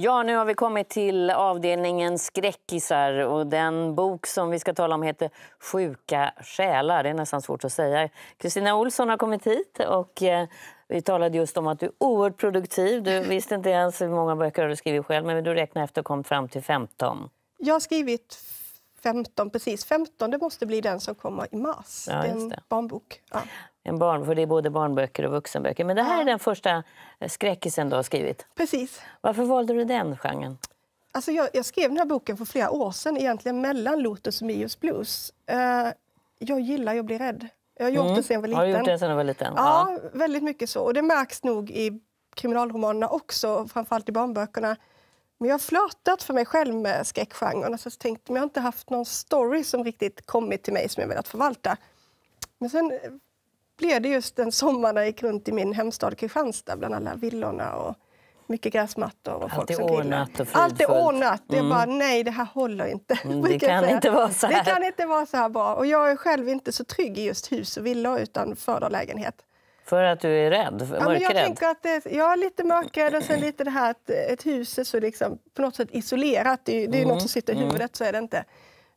Ja, nu har vi kommit till avdelningen skräckisar och den bok som vi ska tala om heter Sjuka själar. Det är nästan svårt att säga. Kristina Olsson har kommit hit och eh, vi talade just om att du är oerhört produktiv. Du visste inte ens hur många böcker du skrivit själv, men du räknade efter och kom fram till 15. Jag har skrivit 15, precis. 15 det måste bli den som kommer i mars. Ja, det är en barnbok. Ja en barn, för det är både barnböcker och vuxenböcker. Men det här är den första eh, skräckisen du har skrivit. Precis. Varför valde du den genren? Alltså jag, jag skrev den här boken för flera år sedan, egentligen mellan Lotus och Mios Blues. Uh, jag gillar att bli rädd. Jag har gjort mm. det sen jag var liten. Har du gjort det sen du var liten? Ja, ja, väldigt mycket så. Och det märks nog i kriminalromanerna också, framförallt i barnböckerna. Men jag har flörtat för mig själv med skräckgenren. Alltså jag tänkte, men jag har inte haft någon story som riktigt kommit till mig som jag velat förvalta. Men sen blev det just en sommar när jag gick runt i min hemstad Kristianstad bland alla villorna och mycket gräsmattor. Och Allt är ordnat och Allt är ordnat. Det är mm. bara nej, det här håller inte. Mm, det kan inte vara så här. Det kan inte vara så här bra. Och jag är själv inte så trygg i just hus och villor utan föredrar lägenhet. För att du är rädd? Ja, men jag tänker att det, jag är lite mörkrädd och sen lite det här att ett hus är så liksom, på något sätt isolerat. Det är, det är mm. något som mm, sitter i mm. huvudet, så är det inte.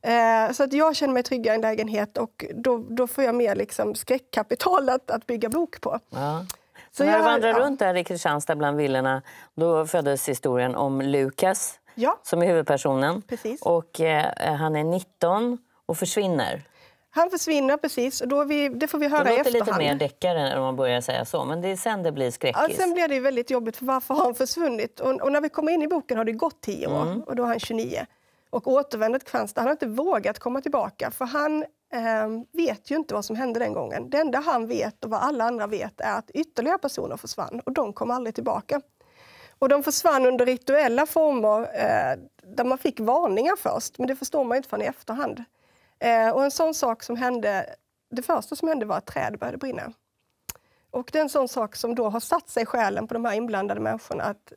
Eh, så att jag känner mig tryggare i en lägenhet och då, då får jag mer liksom skräckkapital att, att bygga bok på. Ja. Så, när jag, du vandrar ja. runt där i Kristianstad bland villorna då föddes historien om Lukas ja. som är huvudpersonen. Precis. Och eh, han är 19 och försvinner. Han försvinner precis. då vi, det får vi höra det i efterhand. Det låter lite mer deckare om man börjar säga så, men det är sen det blir skräckis. Ja, sen blir det väldigt jobbigt, för varför har han försvunnit? Och, och, när vi kommer in i boken har det gått tio år mm. och då är han 29 och återvände till Kristianstad. Han har inte vågat komma tillbaka för han eh, vet ju inte vad som hände den gången. Det enda han vet och vad alla andra vet är att ytterligare personer försvann och de kom aldrig tillbaka. Och de försvann under rituella former eh, där man fick varningar först, men det förstår man inte förrän i efterhand. Eh, och en sån sak som hände, det första som hände var att träd började brinna. Och det är en sån sak som då har satt sig i själen på de här inblandade människorna att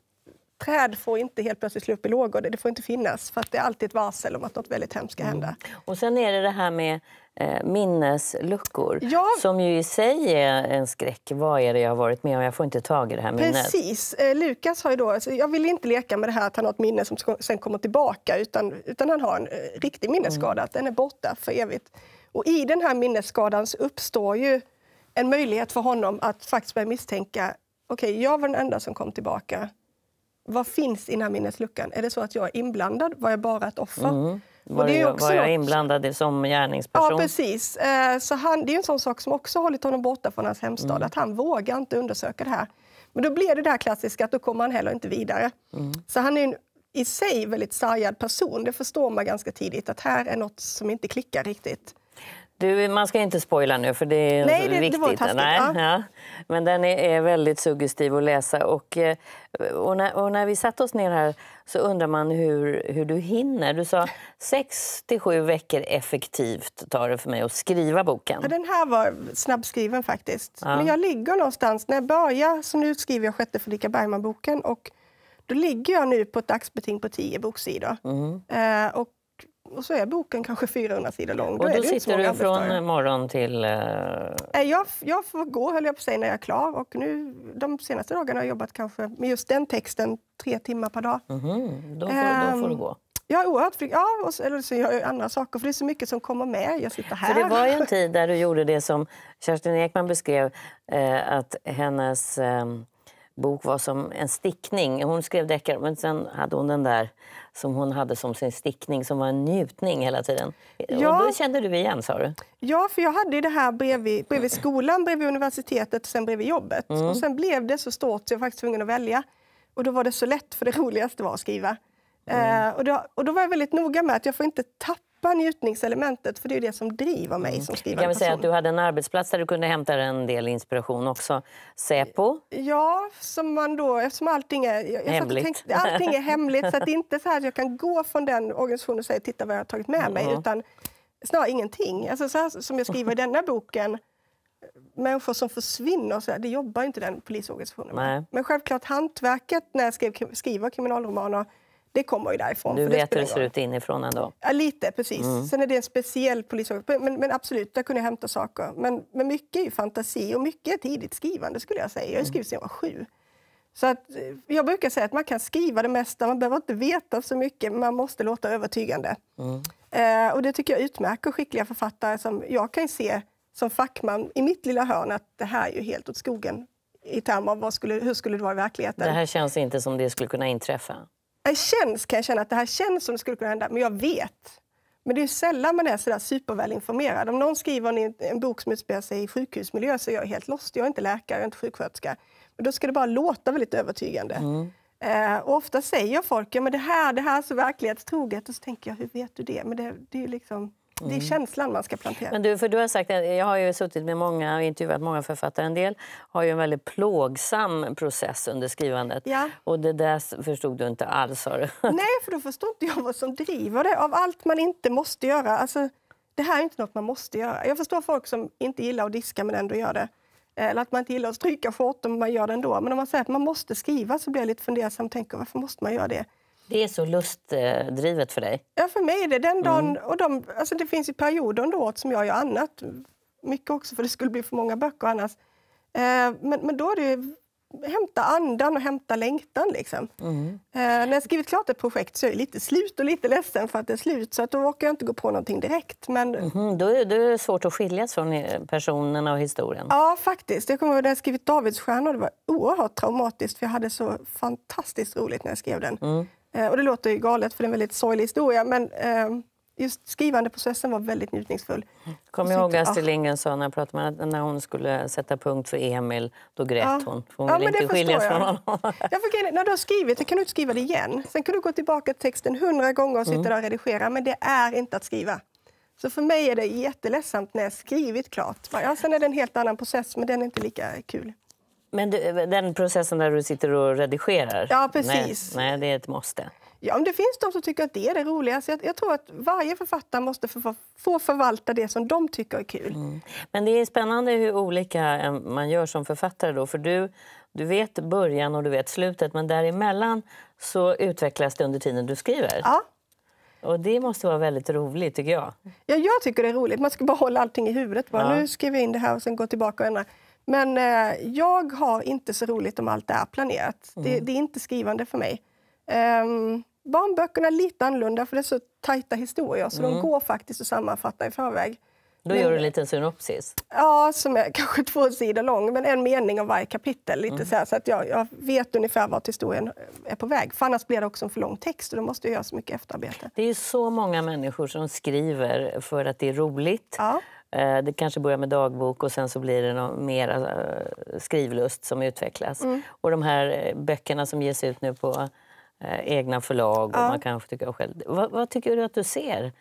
träd får inte helt plötsligt slå upp i lågor. Det får inte finnas, för att det är alltid ett varsel om att något väldigt hemskt ska mm. hända. Mm. Och sen är det det här med eh, minnesluckor, ja. som ju i sig är en skräck. Vad är det jag har varit med om? Jag får inte tag i det här minnet. Precis. Eh, Lukas har ju då... Alltså, jag vill inte leka med det här att han har ett minne som sen kommer tillbaka, utan, utan han har en eh, riktig minnesskada. Mm. Att den är borta för evigt. Och i den här minnesskadan så uppstår ju en möjlighet för honom att faktiskt börja misstänka okej, okay, jag var den enda som kom tillbaka vad finns innan minnesluckan? Är det så att jag är inblandad? Var jag bara ett offer? Mm. Var, och det är också var jag inblandad i som gärningsperson? Ja, precis. Eh, så han, det är en sån sak som också hållit honom borta från hans hemstad, mm. att han vågar inte undersöka det här. Men då blir det det här klassiska att då kommer han heller inte vidare. Mm. Så han är en i sig väldigt sargad person. Det förstår man ganska tidigt, att här är nåt som inte klickar riktigt. Du, man ska inte spoila nu, för det är Nej, det, viktigt. Det Nej, ja. Ja. Men den är, väldigt suggestiv att läsa. Och, eh, och när, och, när, vi satt oss ner här så undrar man hur, hur du hinner. Du sa 6 7 veckor effektivt tar det för mig att skriva boken. Ja, den här var snabbskriven faktiskt. Men jag ligger någonstans, när jag börjar, så nu skriver jag sjätte Fredrika Bergman-boken då ligger jag nu på ett dagsbeting på tio boksidor. Mm. Eh, och och så är boken kanske 400 sidor lång. Då och då, sitter du från morgon till... Uh... Jag, jag får gå, höll jag på att säga, när jag är klar. Och nu, de senaste dagarna har jag jobbat kanske med just den texten tre timmar per dag. Mm -hmm. då, får, um, då får ehm, du gå. Jag är oerhört fri. Ja, och så, eller så gör jag andra saker, för det är så mycket som kommer med. Jag sitter här. För det var ju en tid där du gjorde det som Kerstin Ekman beskrev, eh, att hennes... Eh, bok var som en stickning. Hon skrev deckare, men sen hade hon den där som hon hade som sin stickning som var en njutning hela tiden. Ja. Och då kände du igen, sa du? Ja, för jag hade det här bredvid, bredvid skolan, bredvid universitetet och sen bredvid jobbet. Mm. Och sen blev det så stort att jag var faktiskt tvungen att välja. Och då var det så lätt, för det roligaste var att skriva. Mm. Eh, och, då, och då var jag väldigt noga med att jag får inte tappa släppa njutningselementet, för det är det som driver mig mm. som skrivande kan säga att Du hade en arbetsplats där du kunde hämta en del inspiration också. Säpo? Ja, som man då, eftersom allting är, jag, hemligt. Jag tänkte, allting är hemligt. så att det är inte så att jag kan gå från den organisationen och säga titta vad jag har tagit med mm. mig, utan snarare ingenting. Alltså, så här, som jag skriver i denna boken, människor som försvinner, så här, det jobbar inte den polisorganisationen med. Men självklart hantverket, när jag skrev, skriver kriminalromaner, det kommer ju därifrån. Du vet hur det ser ut inifrån ändå? Ja, lite, precis. Mm. Sen är det en speciell polisorganisation. Men, men, absolut, där kunde hämta saker. Men, men mycket är fantasi och mycket är tidigt skrivande skulle jag säga. Jag har mm. skrivit sedan jag var sju. Så att, eh, jag brukar säga att man kan skriva det mesta, man behöver inte veta så mycket, men man måste låta övertygande. Mm. Eh, och det tycker jag utmärker skickliga författare som jag kan se som fackman i mitt lilla hörn att det här är ju helt åt skogen i termer av skulle, hur skulle det vara i verkligheten. Det här känns inte som det skulle kunna inträffa det känns, kan jag känna att det här känns som det skulle kunna hända, men jag vet. Men det är sällan man är så supervälinformerad. Om någon skriver en, en bok som utspelar sig i sjukhusmiljö så är jag helt lost. Jag är inte läkare, jag är inte sjuksköterska. Men då ska det bara låta väldigt övertygande. Mm. Eh, och ofta säger folk ja, men det här, det här är så verklighetstroget. Och så tänker jag, hur vet du det? Men det, det är liksom... Mm. Det är mm. känslan man ska plantera. Men du, för du har sagt, jag har ju suttit med många och intervjuat många författare. En del har ju en väldigt plågsam process under skrivandet. Ja. Och det där förstod du inte alls, har du? Nej, för då förstod inte jag vad som driver det. Av allt man inte måste göra. Alltså, det här är inte något man måste göra. Jag förstår folk som inte gillar att diska men ändå gör det. Eller att man inte gillar att stryka skjortor men man gör det ändå. Men om man säger att man måste skriva så blir jag lite fundersam och tänker varför måste man göra det? Det är så lustdrivet för dig? Ja, för mig är det den dagen. Mm. Och de, alltså det finns ju perioder under året som jag gör annat. Mycket också, för det skulle bli för många böcker annars. Eh, men, men då är det ju... hämta andan och hämta längtan. Liksom. Mm. Eh, när jag skrivit klart ett projekt så är jag lite slut och lite ledsen för att det är slut. Så att då orkar jag inte gå på någonting direkt. Men... Mm, då, är, då är det svårt att skiljas från eh, personerna och historien. Ja, faktiskt. Jag kommer ihåg när jag skrivit Davidsstjärnor. Det var oerhört traumatiskt för jag hade så fantastiskt roligt när jag skrev den. Mm. Eh, och det låter ju galet, för det är en väldigt sorglig historia, men eh, just skrivandeprocessen var väldigt njutningsfull. Kommer ihåg Astrid Lindgren sa när, pratade med, när hon skulle sätta punkt för Emil, då grät ja. hon. hon ja, ville inte skiljas från honom. jag fick, när du har skrivit det kan du inte skriva det igen. Sen kan du gå tillbaka till texten hundra gånger och sitta mm. där och redigera, men det är inte att skriva. Så för mig är det jätteledsamt när jag skrivit klart. Ja, sen är det en helt annan process, men den är inte lika kul. Men du, den processen där du sitter och redigerar? Ja, precis. Nej, nej det är ett måste. Ja, om det finns de som tycker att det är det roligaste. Jag, jag tror att varje författare måste få, få förvalta det som de tycker är kul. Mm. Men det är spännande hur olika eh, man gör som författare då, för du, du vet början och du vet slutet, men däremellan så utvecklas det under tiden du skriver. Ja. Och det måste vara väldigt roligt tycker jag. Ja, jag tycker det är roligt. Man ska bara hålla allting i huvudet. Bara, ja. Nu skriver jag in det här och sen gå tillbaka och ändra. Men eh, jag har inte så roligt om allt det är planerat. Mm. Det, det, är inte skrivande för mig. Um, barnböckerna är lite annorlunda för det är så tajta historier så mm. de går faktiskt att sammanfatta i förväg. Då men, gör du en liten synopsis? Ja, som är kanske två sidor lång, men en mening av varje kapitel. Lite mm. så, här, så, att jag, jag, vet ungefär vart historien eh, är på väg. För annars blir det också en för lång text och då måste jag göra så mycket efterarbete. Det är så många människor som skriver för att det är roligt. Ja. Eh, det kanske börjar med dagbok och sen så blir det någon mer eh, skrivlust som utvecklas. Mm. Och de här eh, böckerna som ges ut nu på egna förlag och ja. man kan få själv. Vad, vad, tycker du att du ser?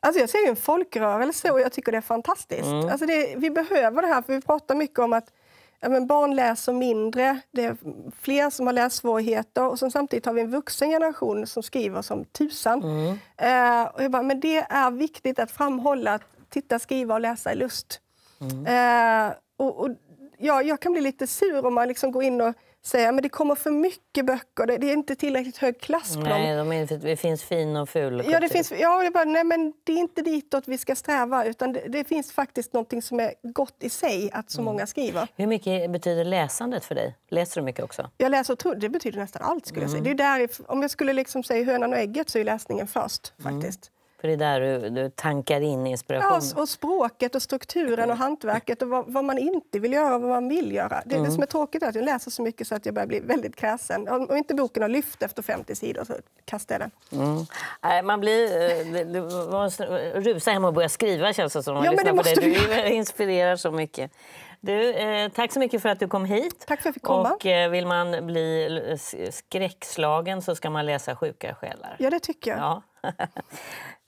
Alltså jag ser en folkrörelse och jag tycker det är fantastiskt. Mm. Alltså det, vi behöver det här för vi pratar mycket om att ja, barn läser mindre, det är fler som har lässvårigheter och samtidigt har vi en vuxen generation som skriver som tusan. Mm. Eh, och jag bara, men det är viktigt att framhålla att titta, skriva och läsa i lust. Mm. Eh, och, och ja, jag kan bli lite sur om man liksom går in och säger men det kommer för mycket böcker, det, det är inte tillräckligt hög klass på nej, dem. De inte, det finns fin och ful kultur. ja, det finns, ja, det bara, nej, men det är inte ditåt vi ska sträva utan det, det finns faktiskt något som är gott i sig att så mm. många skriver. Hur mycket betyder läsandet för dig? Läser du mycket också? Jag läser, det betyder nästan allt skulle mm. jag säga. Mm. Det är där, om jag skulle liksom säga hönan och ägget så är läsningen först mm. faktiskt. För det är där du, du tankar in inspiration. Ja, och språket och strukturen och hantverket och vad, vad, man inte vill göra och vad man vill göra. Det, mm. det som är tråkigt är att jag läser så mycket så att jag börjar bli väldigt kräsen. Om, om inte boken har lyft efter 50 sidor så kastar jag den. Mm. Man blir... Eh, det, det rusa hem och börja skriva känns det som. Ja, men det måste Du inspirerar så mycket. Du, eh, tack så mycket för att du kom hit. Tack för att jag fick komma. Och, eh, vill man bli skräckslagen så ska man läsa Sjuka själar. Ja, det tycker jag. Ja.